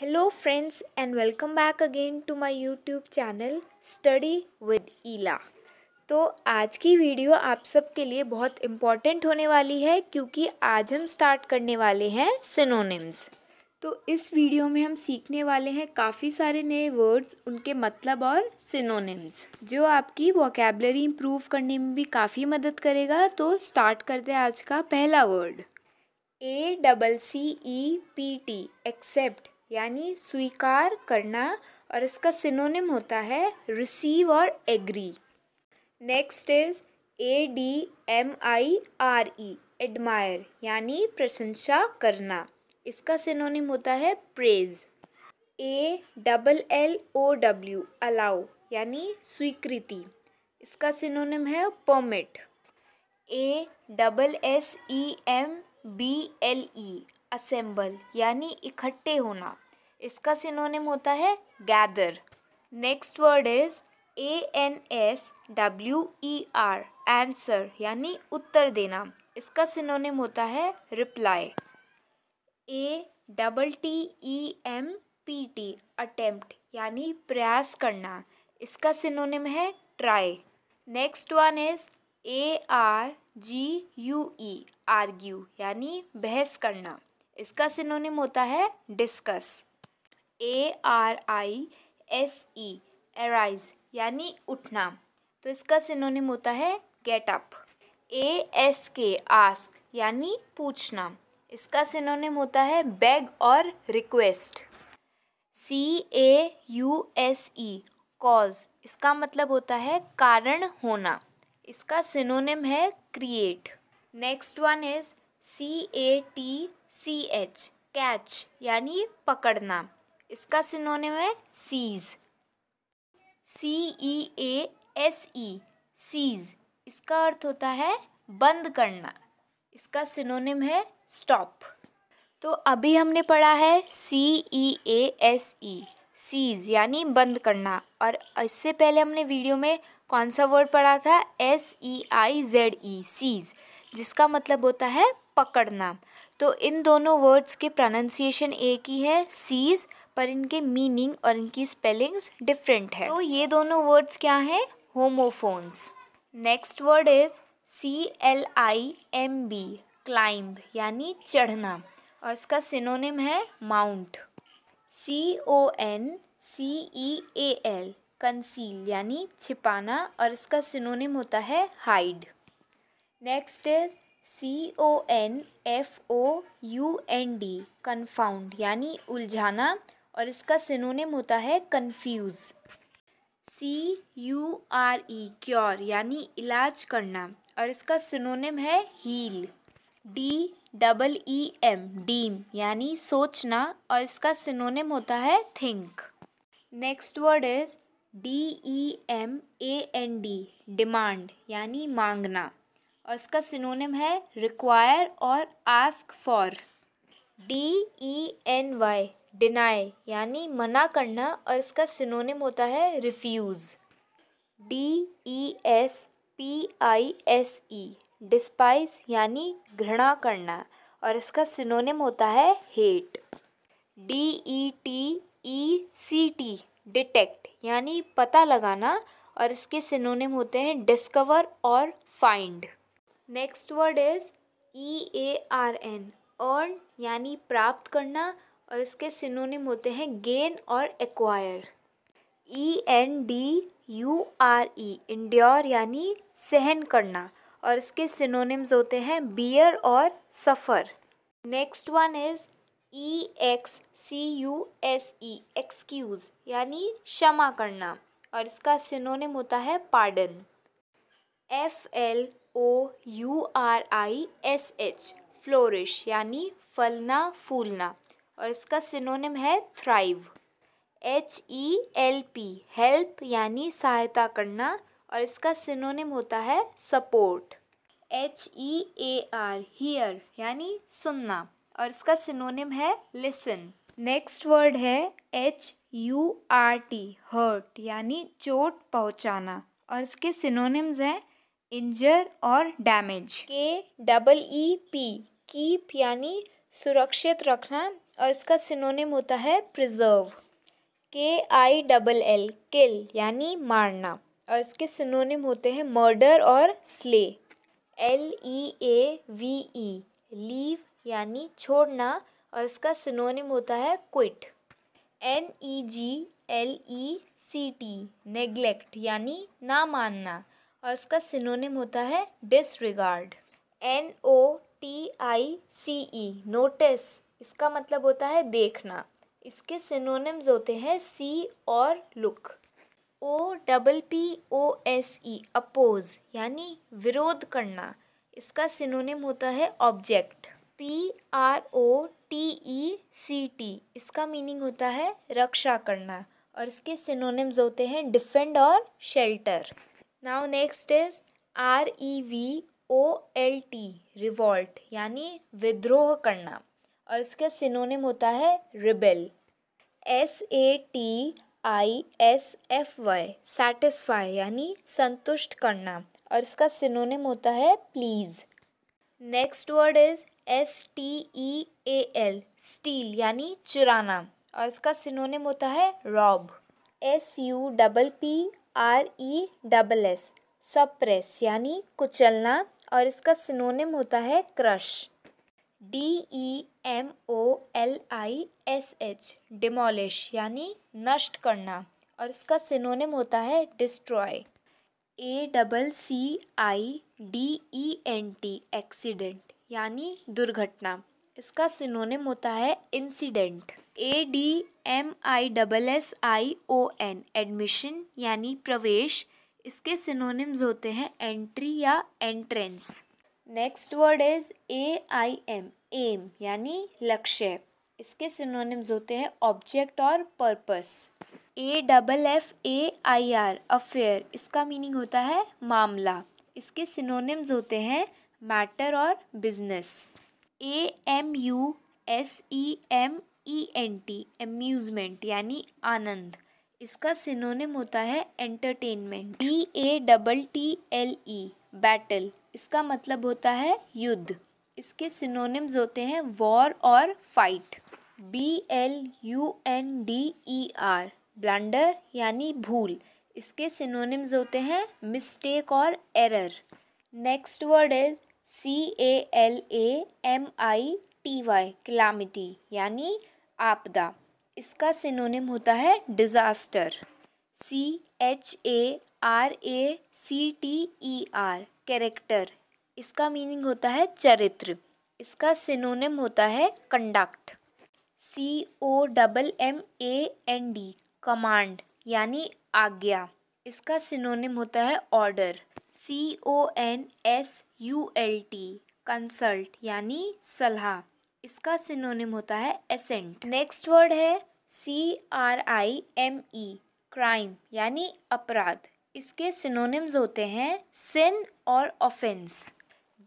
hello friends and welcome back again to my YouTube channel study with Ila तो आज की video आप सबके लिए बहुत इम्पॉर्टेंट होने वाली है क्योंकि आज हम स्टार्ट करने वाले हैं सिनोनिम्स तो इस वीडियो में हम सीखने वाले हैं काफ़ी सारे नए वर्ड्स उनके मतलब और सिनोनिम्स जो आपकी वोकेबलरी इम्प्रूव करने में भी काफ़ी मदद करेगा तो स्टार्ट करते हैं आज का पहला word A double C E P T accept यानी स्वीकार करना और इसका सिनोनिम होता है रिसीव और agree next is A D M I R E admire यानी प्रशंसा करना इसका सिनोनिम होता है praise A double L O W allow यानी स्वीकृति इसका सिनोनिम है permit A double S E M B L E assemble यानी इकट्ठे होना इसका सिनोनिम होता है gather next word is A N S W E R answer यानी उत्तर देना इसका सिनोनिम होता है रिप्लाई ए double T E M P T attempt यानी प्रयास करना इसका सिनोनिम है try next one is A R G U E argue यानी बहस करना इसका सिनोनिम होता है discuss A R I S E arise यानी उठना तो इसका सिनोनिम होता है get up A S K ask यानी पूछना इसका सिनोनिम होता है बैग और request C A U S E cause इसका मतलब होता है कारण होना इसका सिनोनिम है create next one is C A T C H catch यानी पकड़ना इसका सिनोनिम है seize C E A S E cease इसका अर्थ होता है बंद करना इसका सिनोनिम है स्टॉप तो अभी हमने पढ़ा है सी E A S E seize यानी बंद करना और इससे पहले हमने वीडियो में कौन सा वर्ड पढ़ा था S E I Z E seize जिसका मतलब होता है पकड़ना तो इन दोनों वर्ड्स के प्रोनाउंसिएशन एक ही है सीज पर इनके मीनिंग और इनकी स्पेलिंग्स डिफरेंट है तो ये दोनों वर्ड्स क्या हैं homophones next word is C L I M B climb यानी चढ़ना और इसका सिनोनिम है mount C O N C E A L conceal यानी छिपाना और इसका सिनोनिम होता है hide next is C O N F O U N D confound यानी उलझाना और इसका सिनोनिम होता है confuse C U R E cure यानी इलाज करना और इसका सिनोनिम है heal D double E M deem यानी सोचना और इसका सिनोनिम होता है think next word is D E M A N D demand यानी मांगना और इसका सिनोनिम है रिक्वायर और ask for D E N Y deny यानी मना करना और इसका सिनोनिम होता है refuse D E S P I S E despise यानी घृणा करना और इसका सिनोनिम होता है hate D E T E C T detect यानी पता लगाना और इसके सिनोनिम होते हैं डिस्कवर और find next word is E A R N earn यानी प्राप्त करना और इसके सिनोनिम होते हैं गेन और acquire E N D U R E endure यानी सहन करना और इसके सिनोनिम्स होते हैं बियर और suffer next one is E X C U S E excuse यानी क्षमा करना और इसका सिनोनिम होता है pardon F L O U R I S H flourish यानी फलना फूलना और इसका सिनोनिम है thrive H E L P help यानी सहायता करना और इसका सिनोनिम होता है support H E A R hear यानी सुनना और इसका सिनोनिम है लिसन नेक्स्ट वर्ड है H U R T hurt यानी चोट पहुंचाना और इसके सिनोनिम्स हैं इंजर और डैमेज के डबल ई पी कीप यानी सुरक्षित रखना और इसका सिनोनिम होता है प्रिजर्व के आई डबल एल किल यानी मारना और इसके सिनोनिम होते हैं मर्डर और slay L E A V E leave यानी छोड़ना और इसका सिनोनिम होता है quit N E G L E C T neglect यानी ना मानना और इसका सिनोनिम होता है disregard N O T I C E notice इसका मतलब होता है देखना इसके सिनोनिम्स होते हैं सी और look O double P O S E oppose यानी विरोध करना इसका सिनोनिम होता है object P R O T E C T इसका मीनिंग होता है रक्षा करना और इसके सिनोनिम्स होते हैं डिफेंड और shelter now next is R E V O L T revolt यानी विद्रोह करना और इसका सिनोनिम होता है rebel S A T I S F Y satisfy यानी संतुष्ट करना और इसका सिनोनिम होता है please next word is S T E A L steal यानी चुराना और इसका सिनोनिम होता है rob S U double P R E double S suppress यानी कुचलना और इसका सिनोनिम होता है crush D E M O L I S H demolish यानी नष्ट करना और इसका सिनोनिम होता है destroy A double C I D E N T accident यानी दुर्घटना इसका सिनोनिम होता है incident A D M I double S I O N admission यानी प्रवेश इसके सिनोनिम्स होते हैं एंट्री या entrance next word is A I M M यानी लक्ष्य इसके सिनोनिम्स होते हैं ऑब्जेक्ट और purpose A double F A I R affair इसका मीनिंग होता है मामला इसके सिनोनिम्स होते हैं मैटर और business A M U S E M E N T amusement यानी आनंद इसका सिनोनिम होता है entertainment B A double T L E battle इसका मतलब होता है युद्ध इसके सिनोनिम्स होते हैं वॉर और fight B L U N D E R blunder यानी भूल इसके सिनोनिम्स होते हैं मिस्टेक और error next word is C A L A M I T Y calamity यानी आपदा इसका सिनोनिम होता है disaster C H A R A C T E R character इसका मीनिंग होता है चरित्र इसका सिनोनिम होता है conduct C O double M A N D command यानी आज्ञा इसका सिनोनिम होता है order C O N S U L T consult यानी सलाह इसका सिनोनिम होता है एसेंट नेक्स्ट वर्ड है C R I M E crime यानी अपराध इसके सिनोनिम्स होते हैं सिन और offence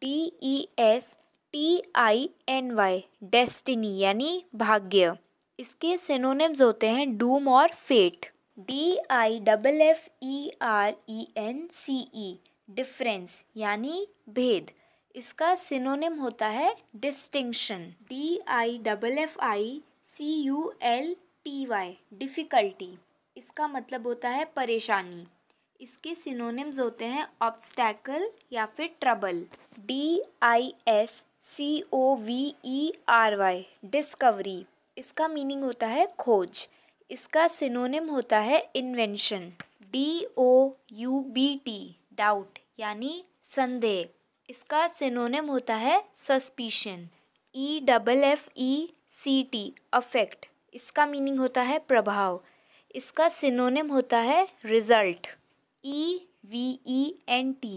D E S T I N Y destiny यानी भाग्य इसके सिनोनिम्स होते हैं डूम और fate D I double F E R E N C E difference यानी भेद इसका सिनोनिम होता है distinction D I double F I C U L T Y difficulty इसका मतलब होता है परेशानी इसके सिनोनिम्स होते हैं ऑब्स्टैकल या फिर trouble D I S C O V E R Y discovery इसका मीनिंग होता है खोज इसका सिनोनिम होता है invention D O U B T doubt यानी संदेह इसका सिनोनिम होता है suspicion E double F E C T effect इसका मीनिंग होता है प्रभाव इसका सिनोनिम होता है result E V E N T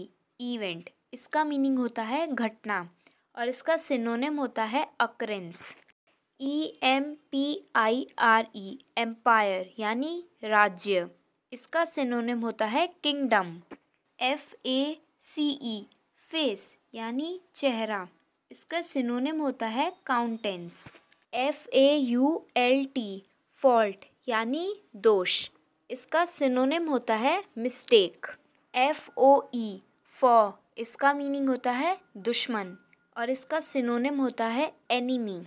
event इसका मीनिंग होता है घटना और इसका सिनोनिम होता है occurrence E M P I R E empire यानी राज्य इसका सिनोनिम होता है kingdom F A C E face यानी चेहरा इसका सिनोनिम होता है countenance F A U L T fault यानी दोष इसका सिनोनिम होता है मिस्टेक एफ ओ ई फॉ इसका मीनिंग होता है दुश्मन और इसका सिनोनिम होता है enemy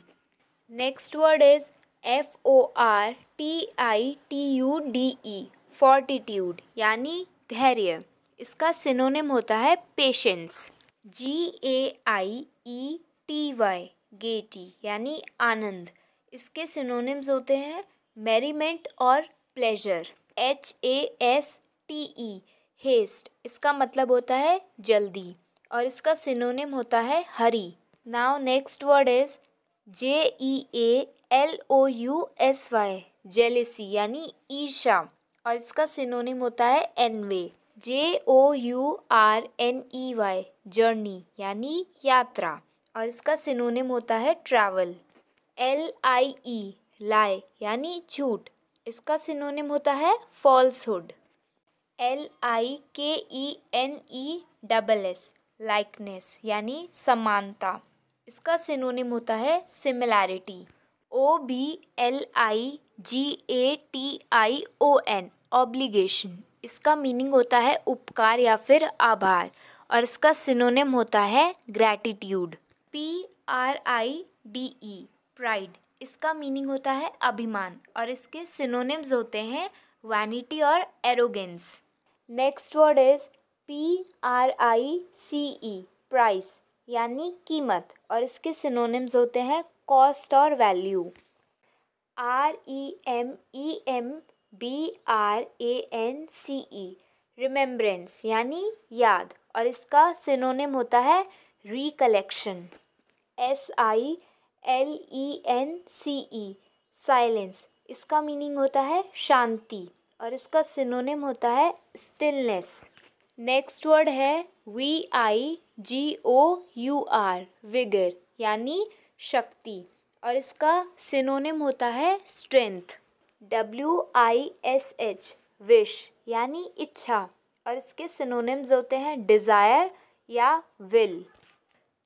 next word is F O R T I T U D E fortitude यानी धैर्य इसका सिनोनिम होता है patience G A I E T Y gaiety यानी आनंद इसके सिनोनिम्स होते हैं मेरीमेंट और pleasure H A S T E haste इसका मतलब होता है जल्दी और इसका सिनोनिम होता है hurry now next word is J E A L O U S Y jealousy यानी ईशा और इसका सिनोनिम होता है envy J O U R N E Y journey यानी यात्रा और इसका सिनोनिम होता है ट्रैवल एल आई ई लाई यानी झूठ इसका सिनोनिम होता है falsehood L I K E N E double S likeness यानी समानता इसका सिनोनिम होता है similarity O B L I G A T I O N obligation इसका मीनिंग होता है उपकार या फिर आभार और इसका सिनोनिम होता है gratitude P R I D E pride इसका मीनिंग होता है अभिमान और इसके सिनोनिम्स होते हैं वैनिटी और arrogance next word is P R I C E price यानी कीमत और इसके सिनोनिम्स होते हैं कॉस्ट और value R E M E M B R A N C E remembrance यानी याद और इसका सिनोनिम होता है recollection S I L E N C E silence इसका मीनिंग होता है शांति और इसका सिनोनिम होता है स्टिलनेस नेक्स्ट वर्ड है V I G O U R vigour यानी शक्ति और इसका सिनोनिम होता है strength W I S H wish यानी इच्छा और इसके सिनोनिम्स होते हैं डिज़ायर या विल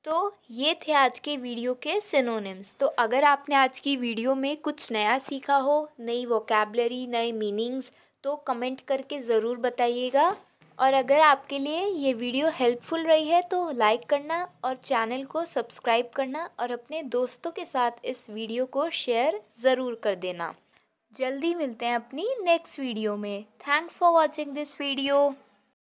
तो ये थे आज के वीडियो के सिनोनिम्स तो अगर आपने आज की वीडियो में कुछ नया सीखा हो नई वोकेबलरी नए मीनिंग्स तो कमेंट करके ज़रूर बताइएगा और अगर आपके लिए ये वीडियो हेल्पफुल रही है तो लाइक करना और चैनल को सब्सक्राइब करना और अपने दोस्तों के साथ इस वीडियो को शेयर ज़रूर कर देना जल्दी मिलते हैं अपनी नेक्स्ट वीडियो में thanks for watching this video